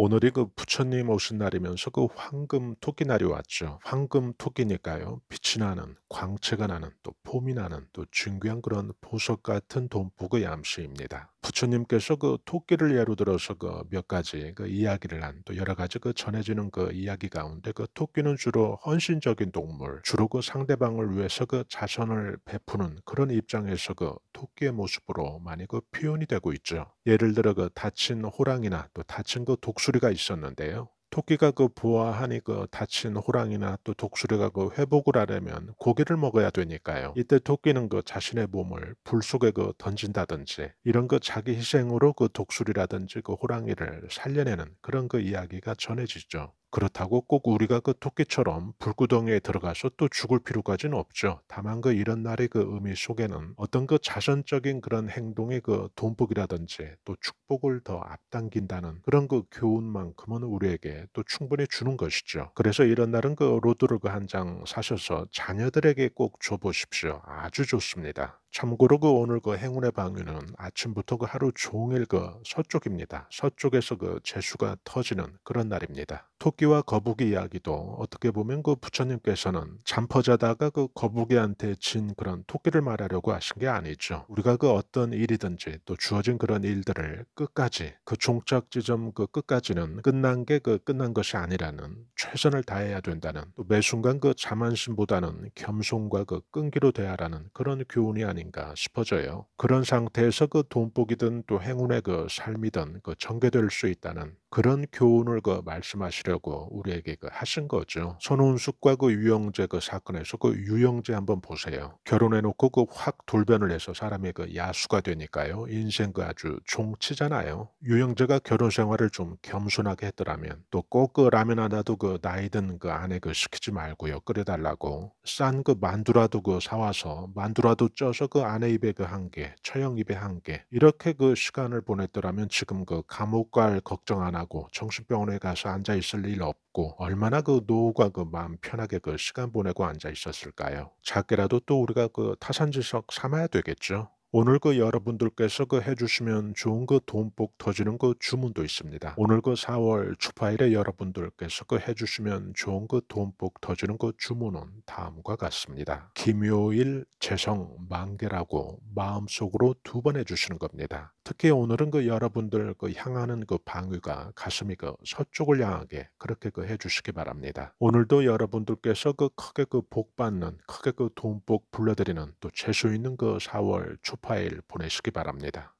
오늘이 그 부처님 오신 날이면서 그 황금 토끼 날이 왔죠. 황금 토끼니까요. 빛이 나는, 광채가 나는, 또 폼이 나는, 또 중요한 그런 보석 같은 돈북의 암시입니다. 부처님께서 그 토끼를 예로 들어서 그 몇 가지 그 이야기를 한 또 여러 가지 그 전해지는 그 이야기 가운데 그 토끼는 주로 헌신적인 동물, 주로 그 상대방을 위해서 그 자선을 베푸는 그런 입장에서 그 토끼의 모습으로 많이 그 표현이 되고 있죠. 예를 들어 그 다친 호랑이나 또 다친 그 독수리가 있었는데요. 토끼가 그 부화하니 그 다친 호랑이나 또 독수리가 그 회복을 하려면 고기를 먹어야 되니까요. 이때 토끼는 그 자신의 몸을 불 속에 그 던진다든지 이런 그 자기 희생으로 그 독수리라든지 그 호랑이를 살려내는 그런 그 이야기가 전해지죠. 그렇다고 꼭 우리가 그 토끼처럼 불구덩이에 들어가서 또 죽을 필요까지는 없죠. 다만 그 이런 날의 그 의미 속에는 어떤 그 자선적인 그런 행동의 그 돈복이라든지 또 축복을 더 앞당긴다는 그런 그 교훈만큼은 우리에게 또 충분히 주는 것이죠. 그래서 이런 날은 그로드를그 한 장 사셔서 자녀들에게 꼭 줘보십시오. 아주 좋습니다. 참고로 그 오늘 그 행운의 방위는 아침부터 그 하루 종일 그 서쪽입니다. 서쪽에서 그 재수가 터지는 그런 날입니다. 토끼와 거북이 이야기도 어떻게 보면 그 부처님께서는 잠퍼자다가 그 거북이한테 진 그런 토끼를 말하려고 하신 게 아니죠. 우리가 그 어떤 일이든지 또 주어진 그런 일들을 끝까지 그 종착 지점 그 끝까지는 끝난 게 그 끝난 것이 아니라는 최선을 다해야 된다는 매 순간 그 자만심보다는 겸손과 그 끈기로 대하라는 그런 교훈이 아니 아닌가 싶어져요. 그런 상태에서 그 돈복이든 또 행운의 그 삶이든 그 전개될 수 있다는 그런 교훈을 그 말씀하시려고 우리에게 그 하신 거죠. 손은숙과 그 유영재 그 사건에서 그 유영재 한번 보세요. 결혼해놓고 그 확 돌변을 해서 사람의그 야수가 되니까요. 인생 그 아주 종치잖아요. 유영재가 결혼 생활을 좀 겸손하게 했더라면 또 꼭 그 라면 하나도 그 나이든 그 아내 그 시키지 말고요. 끓여달라고 싼 그 만두라도 그 사와서 만두라도 쪄서 그 아내 입에 그 한 개, 처형 입에 한 개 이렇게 그 시간을 보냈더라면 지금 그 감옥 갈 걱정 하나 하고 청순병원에 가서 앉아 있을 일 없고 얼마나 그 노후가 그 마음 편하게 그 시간 보내고 앉아 있었을까요? 작게라도 또 우리가 그 타산지석 삼아야 되겠죠. 오늘 그 여러분들께서 그 해주시면 좋은 그 돈복 터지는 그 주문도 있습니다. 오늘 그 4월 초파일에 여러분들께서 그 해주시면 좋은 그 돈복 터지는 그 주문은 다음과 같습니다. 김요일 재성 만개라고 마음속으로 두 번 해주시는 겁니다. 특히 오늘은 그 여러분들 그 향하는 그 방위가 가슴이 그 서쪽을 향하게 그렇게 그 해주시기 바랍니다. 오늘도 여러분들께서 그 크게 그 복 받는 크게 그 돈복 불러드리는 또 재수 있는 그 4월 초파일 보내시기 바랍니다.